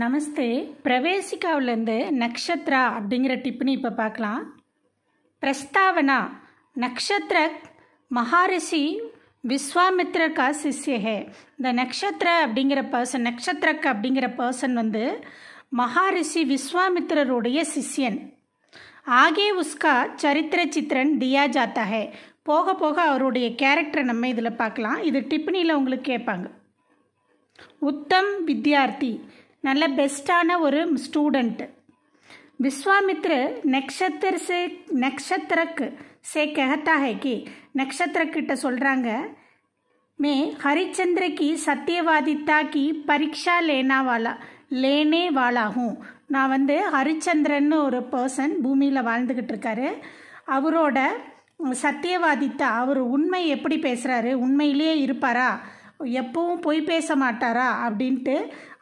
நமஸ்தே பிரவேசிக்காவிலேருந்து நக்ஷத்ரா அப்படிங்கிற டிப்னி இப்போ பார்க்கலாம் பிரஸ்தாவனா நக்ஷத்ர மகாரிஷி விஸ்வாமித்ர கா சிஷ்யஹே இந்த நக்ஷத்ர அப்படிங்கிற பர்சன் நக்ஷத்ரக் அப்படிங்கிற பர்சன் வந்து மகாரிஷி விஸ்வாமித்ரருடைய சிஷ்யன் ஆகே உஸ்கா சரித்திர சித்திரன் தியா ஜாத்தாகே ஹே போக போக அவருடைய கேரக்டரை நம்ம இதில் பார்க்கலாம் இது டிப்னியில் உங்களுக்கு கேட்பாங்க உத்தம் வித்யார்த்தி நல்ல பெஸ்ட்டான ஒரு ஸ்டூடெண்ட்டு விஸ்வாமித்ரு நக்ஷத்திர சே நக்ஷத்திரக்கு சே கெஹத்தா ஹே நக்ஷத்திரக்கிட்ட சொல்கிறாங்க மே ஹரிச்சந்திரக்கு சத்தியவாதித்தாக்கி சத்தியவாதித்தா கி வாழா லேனாவாலா லேனே வாழாகும் நான் வந்து ஹரிச்சந்திரன்னு ஒரு பர்சன் பூமியில் வாழ்ந்துக்கிட்டு இருக்காரு அவரோட சத்தியவாதித்தா அவர் உண்மை எப்படி பேசுகிறாரு உண்மையிலேயே இருப்பாரா எப்பவும் பொய் பேச மாட்டாரா அப்படின்ட்டு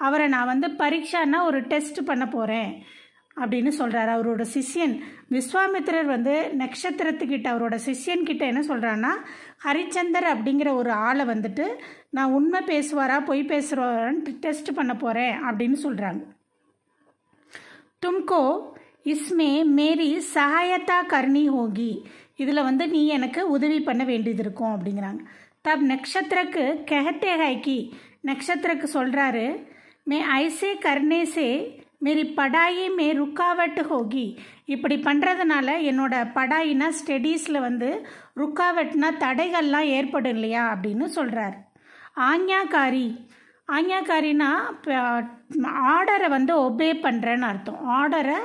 அவரை நான் வந்து பரீட்சான்னா ஒரு டெஸ்ட் பண்ண போகிறேன் அப்படின்னு சொல்கிறாரு அவரோட சிஷ்யன் விஸ்வாமித்திரர் வந்து நட்சத்திரத்துக்கிட்ட அவரோட சிஷ்யன்கிட்ட என்ன சொல்கிறான்னா ஹரிச்சந்தர் அப்படிங்கிற ஒரு ஆளை வந்துட்டு நான் உண்மை பேசுவாரா பொய் பேசுகிறாரான்னு டெஸ்ட் பண்ண போகிறேன் அப்படின்னு சொல்கிறாங்க தும்கோ இஸ்மே மேரி சகாயத்தா கர்ணி ஹோகி இதில் வந்து நீ எனக்கு உதவி பண்ண வேண்டியது இருக்கும் அப்படிங்கிறாங்க தப் नक्षत्रक கெஹத்தே हैं कि नक्षत्रक சொல்றாரு मैं ऐसे करने से मेरी पढ़ाई में रुकावट இப்படி பண்ணுறதுனால என்னோட படாயினா ஸ்டடீஸில் வந்து ருக்காவட்னா தடைகள்லாம் ஏற்படும் இல்லையா அப்படின்னு சொல்கிறார் ஆஞ்ஞாக்காரி ஆஞ்ஞாக்காரினா ஆர்டரை வந்து ஒபே பண்ணுறேன்னு அர்த்தம் ஆர்டரை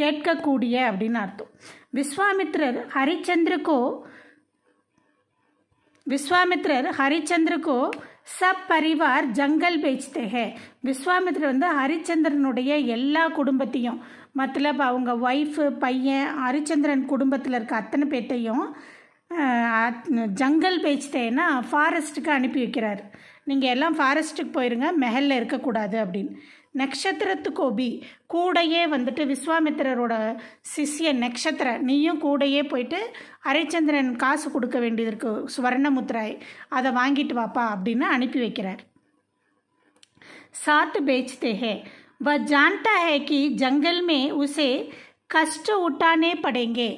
கேட்கக்கூடிய அப்படின்னு அர்த்தம் விஸ்வாமித்ரர் ஹரிச்சந்திரக்கோ விஸ்வாமித்ரர் हरिचंद्र சப் பரிவார் ஜங்கல் பேச்தேகே விஸ்வாமித்ரர் வந்து ஹரிச்சந்திரனுடைய எல்லா குடும்பத்தையும் மத்தலப் அவங்க ஒய்ஃபு பையன் ஹரிச்சந்திரன் குடும்பத்தில் இருக்க அத்தனை பேர்த்தையும் ஜங்கல் பேச்சுதேன்னா ஃபாரஸ்ட்டுக்கு அனுப்பி வைக்கிறார் நீங்கள் எல்லாம் ஃபாரஸ்ட்டுக்கு போயிருங்க மெஹலில் இருக்கக்கூடாது அப்படின்னு நட்சத்திரத்து கோபி கூடையே வந்துட்டு விஸ்வாமித்திரரோட சிஷ்ய நட்சத்திர நீயும் கூடையே போயிட்டு அரைச்சந்திரன் காசு கொடுக்க வேண்டியது இருக்கு சுவர்ணமுத்ராய் அதை வாங்கிட்டு வாப்பா அப்படின்னு அனுப்பி வைக்கிறார் சாத்து பேச்சு தேகே வ ஜான்டா ஹே கி ஜங்கல் மே உசே கஷ்ட உட்டானே படைங்கே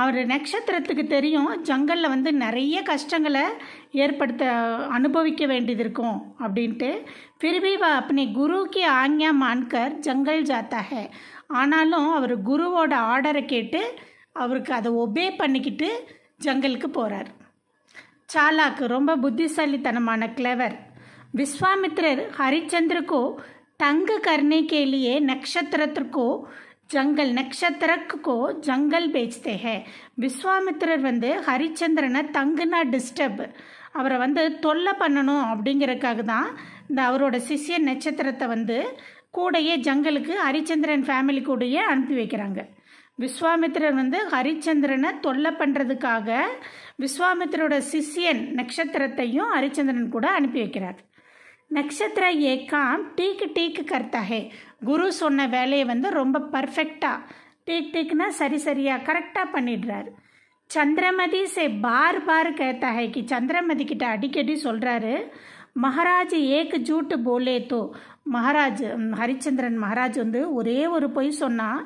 அவர் நட்சத்திரத்துக்கு தெரியும் ஜங்கலில் வந்து நிறைய கஷ்டங்களை ஏற்படுத்த அனுபவிக்க வேண்டியது இருக்கும் அப்படின்ட்டு फिर भी वह குருக்கு गुरु மான்கர் ஜங்கல் मानकर ஆனாலும் அவர் குருவோட ஆர்டரை கேட்டு அவருக்கு அதை ஒபே பண்ணிக்கிட்டு ஜங்கலுக்கு போகிறார் சாலாக்கு ரொம்ப புத்திசாலித்தனமான கிளவர் விஸ்வாமித்ரர் ஹரிச்சந்திரக்கோ தங்க கர்ணிகேலியே கேலியே நட்சத்திரத்திற்கோ ஜங்கல் நக்ஷத்திரக்குக்கோ கோ ஜங்கல் பேஜ்தே ஹே விஸ்வாமித்திரர் வந்து ஹரிச்சந்திரனை தங்குனா டிஸ்டர்ப் அவரை வந்து தொல்லை பண்ணணும் அப்படிங்கிறதுக்காக தான் இந்த அவரோட சிஷிய நட்சத்திரத்தை வந்து கூடையே ஜங்கலுக்கு ஹரிச்சந்திரன் ஃபேமிலி கூடையே அனுப்பி வைக்கிறாங்க விஸ்வாமித்திரர் வந்து ஹரிச்சந்திரனை தொல்லை பண்ணுறதுக்காக விஸ்வாமித்திரோட சிஷியன் நட்சத்திரத்தையும் ஹரிச்சந்திரன் கூட அனுப்பி வைக்கிறார் நட்சத்திர ஏக்காம் டீக்கு டீக்கு கர்த்தா குரு சொன்ன வேலையை வந்து ரொம்ப பர்ஃபெக்டாக டீக் டீக்னா சரி சரியாக கரெக்டாக பண்ணிடுறாரு சந்திரமதி சே பார் பார் கேத்தா ஹை சந்திரமதி கிட்ட அடிக்கடி சொல்கிறாரு மகாராஜ் ஏக்கு ஜூட்டு போலே தோ மகாராஜ் ஹரிச்சந்திரன் மகாராஜ் வந்து ஒரே ஒரு பொய் சொன்னால்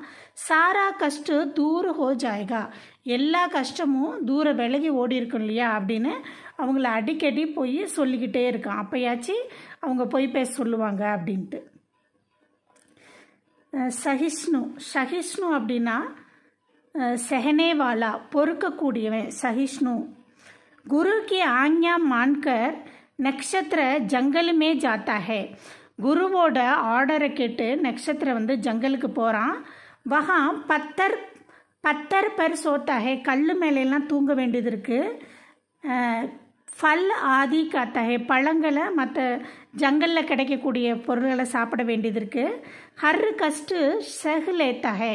சாரா கஷ்டம் தூர ஹோ ஜாய்கா எல்லா கஷ்டமும் தூர விலகி ஓடி இருக்கும் இல்லையா அப்படின்னு அவங்கள அடிக்கடி போய் சொல்லிக்கிட்டே இருக்கான் அப்போயாச்சும் அவங்க பொய் பேச சொல்லுவாங்க அப்படின்ட்டு சகிஷ்ணு சகிஷ்ணு அப்படின்னா செஹனேவாலா பொறுக்கக்கூடியவன் சகிஷ்ணு குருக்கு ஆஞ்ஞா மான்கர் நக்ஷத்திர ஜங்கலுமே ஜாத்தாகே குருவோட ஆர்டரை கேட்டு நக்ஷத்திரம் வந்து ஜங்கலுக்கு போகிறான் வகா பத்தர் பத்தர் பர் சோத்தாகே கல் மேலாம் தூங்க வேண்டியது இருக்குது ஃபல் ஆதி காத்தாகே பழங்களை மற்ற ஜங்கலில் கிடைக்கக்கூடிய பொருள்களை சாப்பிட வேண்டியது இருக்குது ஹர் கஷ்டு தகை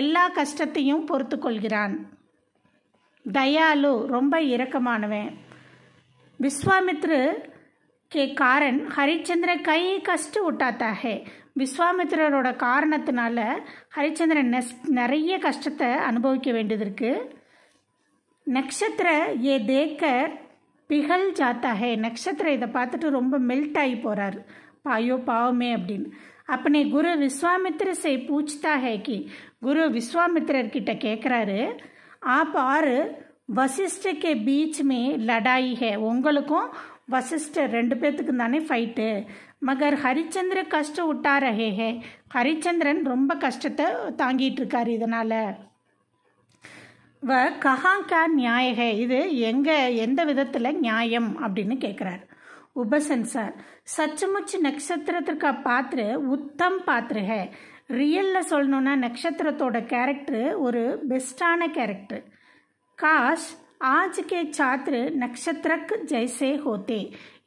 எல்லா கஷ்டத்தையும் பொறுத்து கொள்கிறான் தயாலு ரொம்ப இரக்கமானவன் விஸ்வாமித்ரு கே காரன் ஹரிச்சந்திர கை கஷ்டு விட்டாத்தாகே விஸ்வாமித்ரரோட காரணத்தினால ஹரிச்சந்திரன் நெஸ் நிறைய கஷ்டத்தை அனுபவிக்க வேண்டியது இருக்குது நட்சத்திர ஏ தேக்கர் பிகல் ஜாத்தா ஹே நக்ஷத்திரம் இதை பார்த்துட்டு ரொம்ப மெல்ட் ஆகி போகிறார் பாயோ பாவமே அப்படின்னு அப்பனே குரு விஸ்வாமித்திர செய் பூச்தா ஹே கி குரு விஸ்வாமித்திரர்கிட்ட கேட்குறாரு ஆப் ஆறு வசிஷ்ட கே மே லடாயி ஹே உங்களுக்கும் வசிஷ்டர் ரெண்டு பேர்த்துக்கு தானே ஃபைட்டு மகர் ஹரிச்சந்திர கஷ்டம் விட்டா ரஹே ஹே ஹரிச்சந்திரன் ரொம்ப கஷ்டத்தை தாங்கிட்டு இருக்காரு இதனால் வ கஹாங்கா நியாயக இது எங்கே எந்த விதத்தில் நியாயம் அப்படின்னு கேட்குறாரு சார் சச்சுமுச்சு நட்சத்திரத்திற்கா பாத்திர உத்தம் பாத்திரக ரியலில் சொல்லணுன்னா நட்சத்திரத்தோட கேரக்டரு ஒரு பெஸ்ட்டான கேரக்டர் காஷ் ஆஜ் கே சாத்ரு நட்சத்திரக்கு ஜெய்சே ஹோத்தே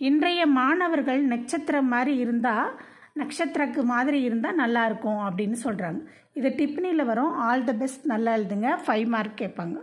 இன்றைய மாணவர்கள் நட்சத்திரம் மாதிரி இருந்தால் நட்சத்திரக்கு மாதிரி இருந்தால் நல்லாயிருக்கும் அப்படின்னு சொல்கிறாங்க இது டிப்னியில் வரும் ஆல் த பெஸ்ட் நல்லா எழுதுங்க ஃபைவ் மார்க் கேட்பாங்க